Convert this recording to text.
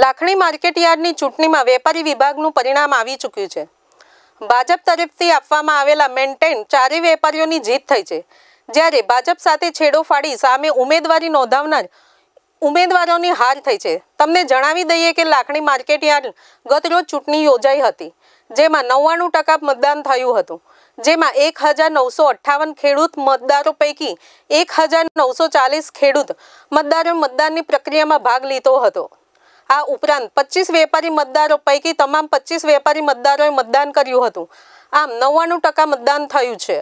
લાખણી માર્કેટયાર્ડની ચૂંટણીમાં વેપારી વિભાગનું પરિણામ આવી ચૂક્યું છે ભાજપ તરફથી આપવામાં આવેલા મેન્ટેન ચારેય વેપારીઓની જીત થઈ છે જ્યારે ભાજપ સાથે છેડો ફાડી સામે ઉમેદવારી નોંધાવનાર ઉમેદવારોની હાર થઈ છે તમને જણાવી દઈએ કે લાખણી માર્કેટયાર્ડ ગતરોજ ચૂંટણી યોજાઈ હતી જેમાં નવ્વાણું ટકા મતદાન થયું હતું જેમાં એક હજાર નવસો અઠ્ઠાવન ખેડૂત મતદારો પૈકી એક હજાર નવસો ચાલીસ ખેડૂત મતદારો મતદાનની પ્રક્રિયામાં ભાગ લીધો હતો આ ઉપરાંત પચીસ વેપારી મતદારો પૈકી તમામ પચીસ વેપારી મતદારોએ મતદાન કર્યું હતું આમ નવ્વાણું ટકા મતદાન થયું છે